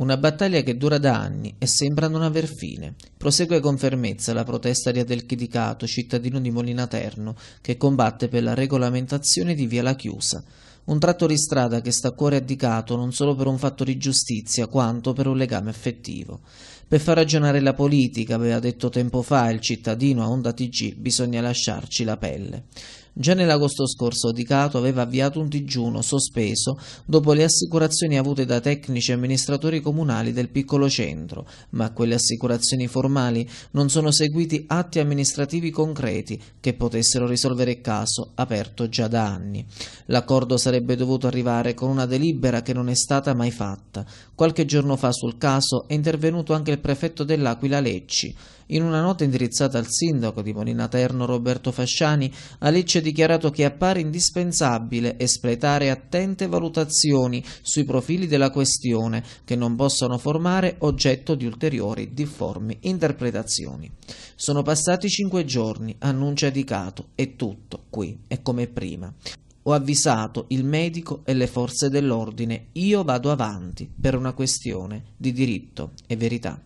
Una battaglia che dura da anni e sembra non aver fine. Prosegue con fermezza la protesta di Adelchidicato, cittadino di Molina Terno, che combatte per la regolamentazione di Via La Chiusa. Un tratto di strada che sta a cuore a Dicato non solo per un fatto di giustizia, quanto per un legame affettivo. Per far ragionare la politica, aveva detto tempo fa il cittadino a Onda TG, bisogna lasciarci la pelle. Già nell'agosto scorso Dicato aveva avviato un digiuno sospeso dopo le assicurazioni avute da tecnici e amministratori comunali del piccolo centro, ma a quelle assicurazioni formali non sono seguiti atti amministrativi concreti che potessero risolvere il caso aperto già da anni. L'accordo sarebbe dovuto arrivare con una delibera che non è stata mai fatta. Qualche giorno fa sul caso è intervenuto anche il prefetto dell'Aquila Lecci. In una nota indirizzata al sindaco di Moninaterno Roberto Fasciani, Alecci ha dichiarato che appare indispensabile espletare attente valutazioni sui profili della questione che non possono formare oggetto di ulteriori difformi interpretazioni. Sono passati cinque giorni, annuncia Di Cato, è tutto qui, è come prima. Ho avvisato il medico e le forze dell'ordine, io vado avanti per una questione di diritto e verità.